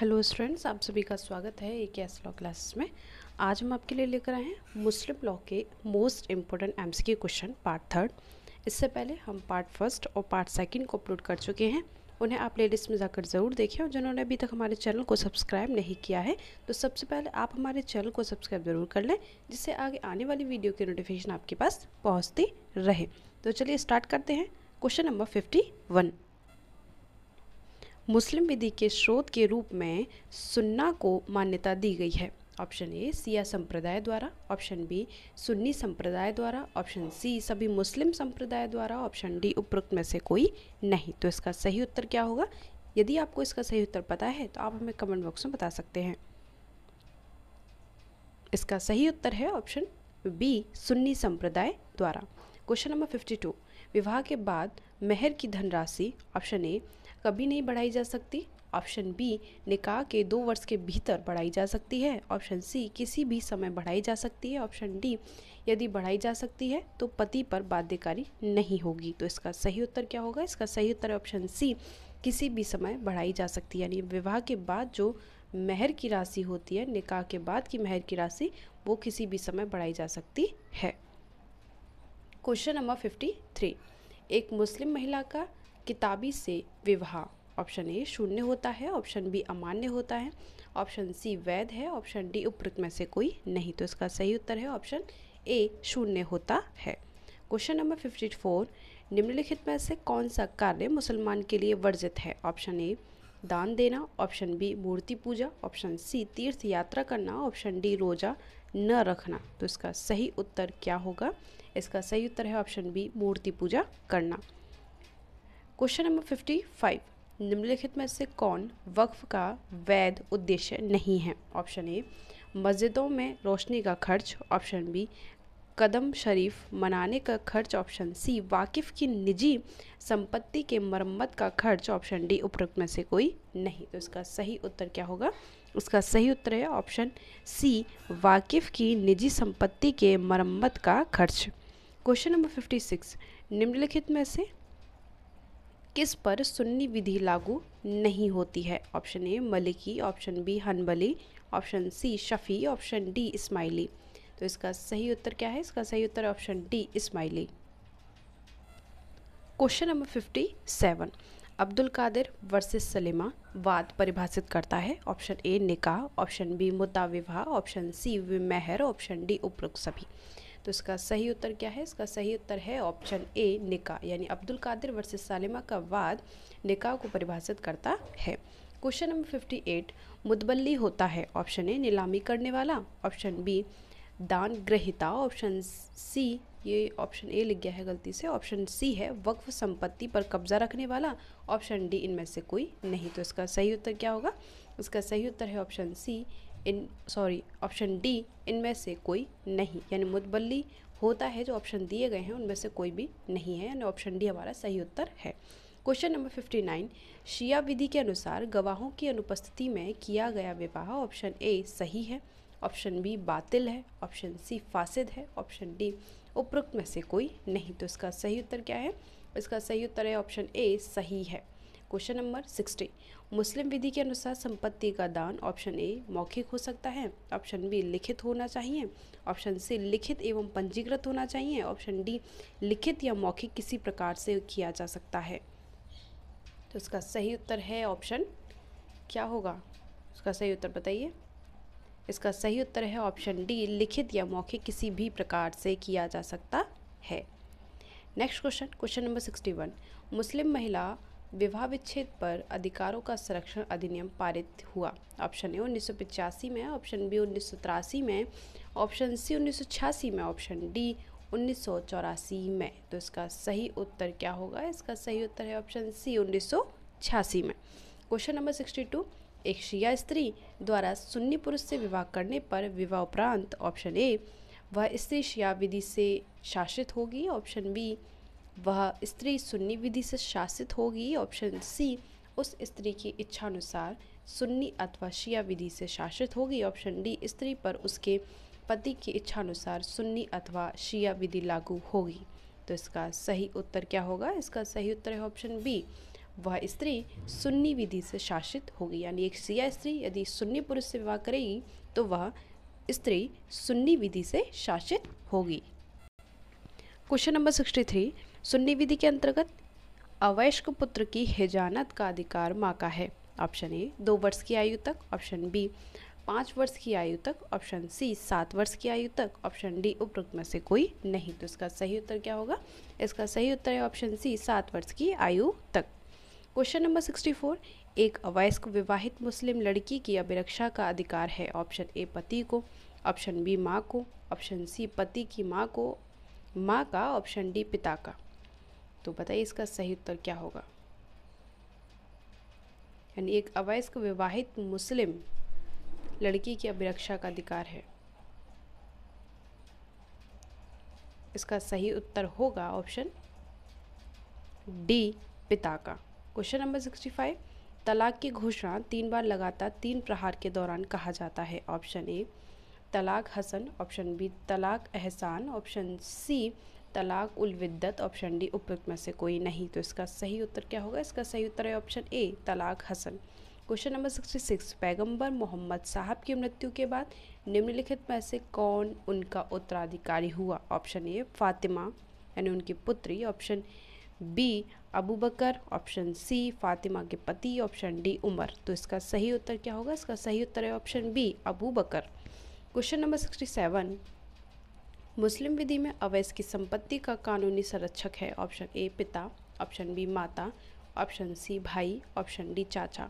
hello students आप सभी का स्वागत है ए के एस लॉ क्लासेस में आज हम आपके लिए लेकर आए हैं मुस्लिम लॉ के मोस्ट इम्पोर्टेंट एम्स के क्वेश्चन पार्ट थर्ड इससे पहले हम पार्ट फर्स्ट और पार्ट सेकंड को अपलोड कर चुके हैं उन्हें आप प्लेलिस्ट में जाकर ज़रूर देखें और जिन्होंने अभी तक हमारे चैनल को सब्सक्राइब नहीं किया है तो सबसे पहले आप हमारे चैनल को सब्सक्राइब ज़रूर कर लें जिससे आगे आने वाली वीडियो की नोटिफिकेशन आपके पास पहुँचती रहे तो चलिए स्टार्ट करते हैं क्वेश्चन नंबर फिफ्टी वन मुस्लिम विधि के स्रोत के रूप में सुन्ना को मान्यता दी गई है ऑप्शन ए सिया संप्रदाय द्वारा ऑप्शन बी सुन्नी संप्रदाय द्वारा ऑप्शन सी सभी मुस्लिम संप्रदाय द्वारा ऑप्शन डी उपरोक्त में से कोई नहीं तो इसका सही उत्तर क्या होगा यदि आपको इसका सही उत्तर पता है तो आप हमें कमेंट बॉक्स में बता सकते हैं इसका सही उत्तर है ऑप्शन बी सुन्नी संप्रदाय द्वारा क्वेश्चन नंबर 52 विवाह के बाद मेहर की धनराशि ऑप्शन ए कभी नहीं बढ़ाई जा सकती ऑप्शन बी निकाह के दो वर्ष के भीतर बढ़ाई जा सकती है ऑप्शन सी किसी भी समय बढ़ाई जा सकती है ऑप्शन डी यदि बढ़ाई जा सकती है तो पति पर बाध्यकारी नहीं होगी तो इसका सही उत्तर क्या होगा इसका सही उत्तर ऑप्शन सी किसी भी समय बढ़ाई जा सकती है यानी विवाह के बाद जो मेहर की राशि होती है निकाह के बाद की मेहर की राशि वो किसी भी समय बढ़ाई जा सकती है क्वेश्चन नंबर फिफ्टी थ्री एक मुस्लिम महिला का किताबी से विवाह ऑप्शन ए शून्य होता है ऑप्शन बी अमान्य होता है ऑप्शन सी वैध है ऑप्शन डी उपरुक्त में से कोई नहीं तो इसका सही उत्तर है ऑप्शन ए शून्य होता है क्वेश्चन नंबर फिफ्टी फोर निम्नलिखित में से कौन सा कार्य मुसलमान के लिए वर्जित है ऑप्शन ए दान देना ऑप्शन बी मूर्ति पूजा ऑप्शन सी तीर्थ यात्रा करना ऑप्शन डी रोजा न रखना तो इसका सही उत्तर क्या होगा इसका सही उत्तर है ऑप्शन बी मूर्ति पूजा करना क्वेश्चन नंबर फिफ्टी फाइव निम्नलिखित में से कौन वक्फ का वैध उद्देश्य नहीं है ऑप्शन ए मस्जिदों में रोशनी का खर्च ऑप्शन बी कदम शरीफ मनाने का खर्च ऑप्शन सी वाकिफ़ की निजी संपत्ति के मरम्मत का खर्च ऑप्शन डी उपरोक्त में से कोई नहीं तो इसका सही उत्तर क्या होगा उसका सही उत्तर है ऑप्शन सी वाकिफ़ की निजी संपत्ति के मरम्मत का खर्च क्वेश्चन नंबर फिफ्टी सिक्स निम्नलिखित में से किस पर सुन्नी विधि लागू नहीं होती है ऑप्शन ए मलिकी ऑप्शन बी हनबली ऑप्शन सी शफ़ी ऑप्शन डी इस्माइली तो इसका सही उत्तर क्या है इसका सही उत्तर ऑप्शन डी इस्माइली question number fifty seven Abdul Kadir versus Salima वाद परिभाषित करता है ऑप्शन ए निकाह ऑप्शन बी मुद्दा विवाह ऑप्शन सी मेहर ऑप्शन डी उपरोक्त सभी तो इसका सही उत्तर क्या है इसका सही उत्तर है ऑप्शन ए निका यानी अब्दुल कादिर वर्सेस सालिमा का वाद निका को परिभाषित करता है क्वेश्चन नंबर फिफ्टी एट मुतबली होता है ऑप्शन ए नीलामी करने वाला ऑप्शन बी दान ग्रहिता ऑप्शन सी ये ऑप्शन ए लिख गया है गलती से ऑप्शन सी है वक्फ संपत्ति पर कब्जा रखने वाला ऑप्शन डी इनमें से कोई नहीं तो इसका सही उत्तर क्या होगा इसका सही उत्तर है ऑप्शन सी इन सॉरी ऑप्शन डी इनमें से कोई नहीं यानी मुतबली होता है जो ऑप्शन दिए गए हैं उनमें से कोई भी नहीं है यानी ऑप्शन डी हमारा सही उत्तर है क्वेश्चन नंबर फिफ्टी नाइन शिया विधि के अनुसार गवाहों की अनुपस्थिति में किया गया विवाह ऑप्शन ए सही है ऑप्शन बी बातिल है ऑप्शन सी फासिद है ऑप्शन डी उपरोक्त में से कोई नहीं तो इसका सही उत्तर क्या है इसका सही उत्तर है ऑप्शन ए सही है क्वेश्चन नंबर सिक्सटी मुस्लिम विधि के अनुसार संपत्ति का दान ऑप्शन ए मौखिक हो सकता है ऑप्शन बी लिखित होना चाहिए ऑप्शन सी लिखित एवं पंजीकृत होना चाहिए ऑप्शन डी लिखित या मौखिक किसी प्रकार से किया जा सकता है तो इसका सही उत्तर है ऑप्शन क्या होगा उसका सही उत्तर बताइए इसका सही उत्तर है ऑप्शन डी लिखित या मौखिक किसी भी प्रकार से किया जा सकता है next question question number sixty one मुस्लिम महिला विवाह विच्छेद पर अधिकारों का संरक्षण अधिनियम पारित हुआ ऑप्शन ए उन्नीस में ऑप्शन बी उन्नीस में ऑप्शन सी उन्नीस में ऑप्शन डी उन्नीस में तो इसका सही उत्तर क्या होगा इसका सही उत्तर है ऑप्शन सी उन्नीस में क्वेश्चन नंबर सिक्सटी टू एक शिया स्त्री द्वारा सुन्नी पुरुष से विवाह करने पर विवाह उपरांत ऑप्शन ए वह स्त्री शिया विधि से शासित होगी ऑप्शन बी वह स्त्री सुन्नी विधि से शासित होगी ऑप्शन सी उस स्त्री की इच्छानुसार सुन्नी अथवा शिया विधि से शासित होगी ऑप्शन डी स्त्री पर उसके पति की इच्छानुसार सुन्नी अथवा शिया विधि लागू होगी तो इसका सही उत्तर क्या होगा इसका सही उत्तर है ऑप्शन बी वह स्त्री सुन्नी विधि से शासित होगी यानी एक शिया स्त्री यदि सुन्नी पुरुष से विवाह करेगी तो वह स्त्री सुन्नी विधि से शासित होगी क्वेश्चन नंबर सिक्सटी थ्री सुन्नी विधि के अंतर्गत अवैश्क पुत्र की हिजानत का अधिकार माँ का है ऑप्शन ए दो वर्ष की आयु तक ऑप्शन बी पाँच वर्ष की आयु तक ऑप्शन सी सात वर्ष की आयु तक ऑप्शन डी उपरोक्त में से कोई नहीं तो इसका सही उत्तर क्या होगा इसका सही उत्तर है ऑप्शन सी सात वर्ष की आयु तक क्वेश्चन नंबर सिक्सटी फोर एक अवयस्क विवाहित मुस्लिम लड़की की अभिरक्षा का अधिकार है ऑप्शन ए पति को ऑप्शन बी माँ को ऑप्शन सी पति की माँ को माँ का ऑप्शन डी पिता का तो बताइए इसका सही उत्तर क्या होगा यानी एक अवयस्क विवाहित मुस्लिम लड़की की अभिरक्षा का अधिकार है इसका सही उत्तर होगा ऑप्शन डी पिता का क्वेश्चन नंबर सिक्सटी फाइव तलाक की घोषणा तीन बार लगातार तीन प्रहार के दौरान कहा जाता है ऑप्शन ए तलाक हसन ऑप्शन बी तलाक एहसान ऑप्शन सी तलाक उल विद्दत ऑप्शन डी उपयुक्त में से कोई नहीं तो इसका सही उत्तर क्या होगा इसका सही उत्तर है ऑप्शन ए तलाक हसन क्वेश्चन नंबर सिक्सटी सिक्स पैगम्बर मोहम्मद साहब की मृत्यु के बाद निम्नलिखित में से कौन उनका उत्तराधिकारी हुआ ऑप्शन ए फातिमा यानी उनकी पुत्री ऑप्शन बी अबू बकर ऑप्शन सी फातिमा के पति ऑप्शन डी उमर तो इसका सही उत्तर क्या होगा इसका सही उत्तर है ऑप्शन बी अबू बकर क्वेश्चन नंबर सिक्सटी सेवन मुस्लिम विधि में अवैस की संपत्ति का कानूनी संरक्षक है ऑप्शन ए पिता ऑप्शन बी माता ऑप्शन सी भाई ऑप्शन डी चाचा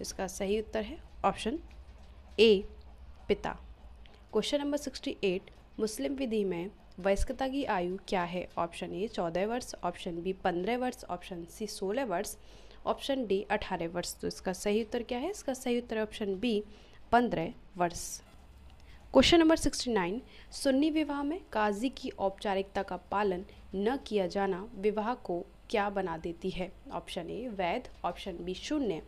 इसका सही उत्तर है ऑप्शन ए पिता क्वेश्चन नंबर सिक्सटी एट मुस्लिम विधि में वयस्कता की आयु क्या है ऑप्शन ए चौदह वर्ष ऑप्शन बी पंद्रह वर्ष ऑप्शन सी सोलह वर्ष ऑप्शन डी अठारह वर्ष तो इसका सही उत्तर क्या है इसका सही उत्तर ऑप्शन बी पंद्रह वर्ष क्वेश्चन नंबर सिक्सटी नाइन सुन्नी विवाह में काजी की औपचारिकता का पालन न किया जाना विवाह को क्या बना देती है ऑप्शन ए वैध ऑप्शन बी शून्य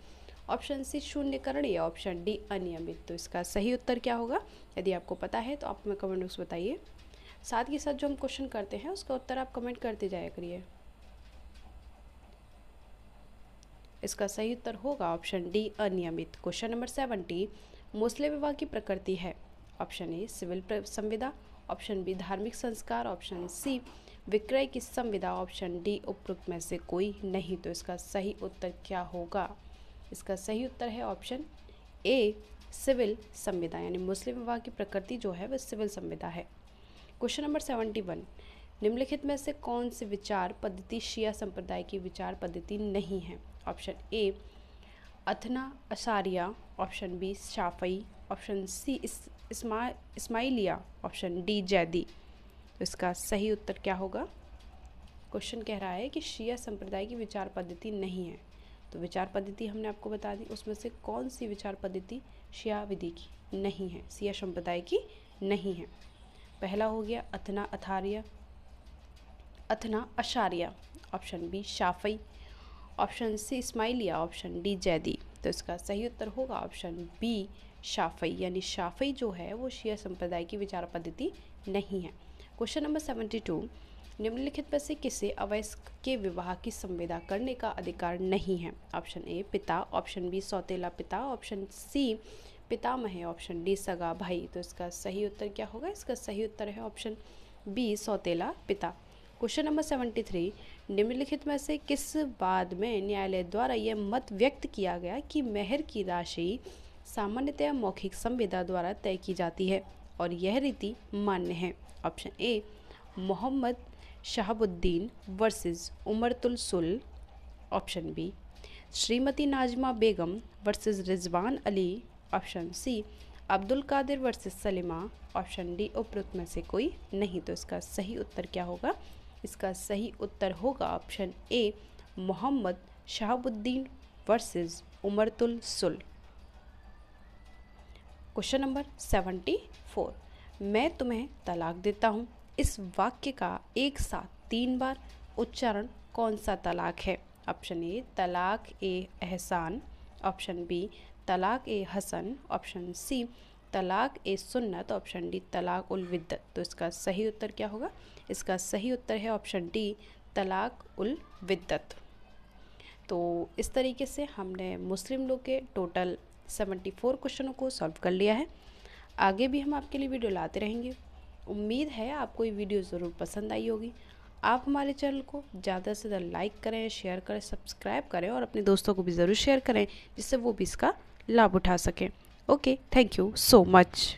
ऑप्शन सी शून्यकरण या ऑप्शन डी अनियमित तो इसका सही उत्तर क्या होगा यदि आपको पता है तो आप हमें कमेंट बॉक्स बताइए साथ ही साथ जो हम क्वेश्चन करते हैं उसका उत्तर आप कमेंट करते जाया करिए इसका सही उत्तर होगा ऑप्शन डी अनियमित क्वेश्चन नंबर सेवेंटी मुस्लिम विवाह की प्रकृति है ऑप्शन ए सिविल संविदा ऑप्शन बी धार्मिक संस्कार ऑप्शन सी विक्रय की संविदा ऑप्शन डी उपरोक्त में से कोई नहीं तो इसका सही उत्तर क्या होगा इसका सही उत्तर है ऑप्शन ए सिविल संविदा यानी मुस्लिम विवाह की प्रकृति जो है वह सिविल संविदा है क्वेश्चन नंबर सेवेंटी वन निम्नलिखित में से कौन सी विचार पद्धति शिया संप्रदाय की विचार पद्धति नहीं है ऑप्शन ए अथना अशारिया ऑप्शन बी शाफई ऑप्शन सी इस इस्मा इस्माइलिया ऑप्शन डी जैदी तो इसका सही उत्तर क्या होगा क्वेश्चन कह रहा है कि शिया संप्रदाय की विचार पद्धति नहीं है तो विचार पद्धति हमने आपको बता दी उसमें से कौन सी विचार पद्धति शिया विधि की नहीं है शिया संप्रदाय की नहीं है पहला हो गया अथना अथार्य अथना अशारिया ऑप्शन बी शाफई ऑप्शन सी इस्माइलिया ऑप्शन डी जैदी तो इसका सही उत्तर होगा ऑप्शन बी शाफई यानी शाफई जो है वो शिया संप्रदाय की विचार पद्धति नहीं है क्वेश्चन नंबर सेवेंटी टू निम्नलिखित में से किसे अवयस्क के विवाह की संविदा करने का अधिकार नहीं है ऑप्शन ए पिता ऑप्शन बी सौतेला पिता ऑप्शन सी पितामह है ऑप्शन डी सगा भाई तो इसका सही उत्तर क्या होगा इसका सही उत्तर है ऑप्शन बी सौतेला पिता क्वेश्चन नंबर सेवेंटी थ्री निम्नलिखित में से किस बाद में न्यायालय द्वारा यह मत व्यक्त किया गया कि मेहर की राशि सामान्यतया मौखिक संविदा द्वारा तय की जाती है और यह रीति मान्य है option A Mohammad Shahabuddin versus Umar तुलसुल option B Shrimati Najma Begum versus Rizwan Ali option C Abdul Kadir versus Salima option D उपरुक्त में से कोई नहीं तो इसका सही उत्तर क्या होगा इसका सही उत्तर होगा option A Mohammad Shahabuddin versus उमरतुल सुल क्वेश्चन नंबर सेवेंटी फोर मैं तुम्हें तलाक देता हूँ इस वाक्य का एक साथ तीन बार उच्चारण कौन सा तलाक है ऑप्शन ए तलाक ए एहसान ऑप्शन बी तलाक ए हसन ऑप्शन सी तलाक ए सुन्नत ऑप्शन डी तलाक उल विद्दत तो इसका सही उत्तर क्या होगा इसका सही उत्तर है ऑप्शन डी तलाक उल विद्दत तो इस तरीके से हमने मुस्लिम लोग के टोटल सेवेंटी फोर क्वेश्चनों को सॉल्व कर लिया है आगे भी हम आपके लिए वीडियो लाते रहेंगे उम्मीद है आपको ये वीडियो ज़रूर पसंद आई होगी आप हमारे चैनल को ज़्यादा से ज़्यादा लाइक करें शेयर करें सब्सक्राइब करें और अपने दोस्तों को भी ज़रूर शेयर करें जिससे वो भी इसका लाभ उठा सकें okay thank you so much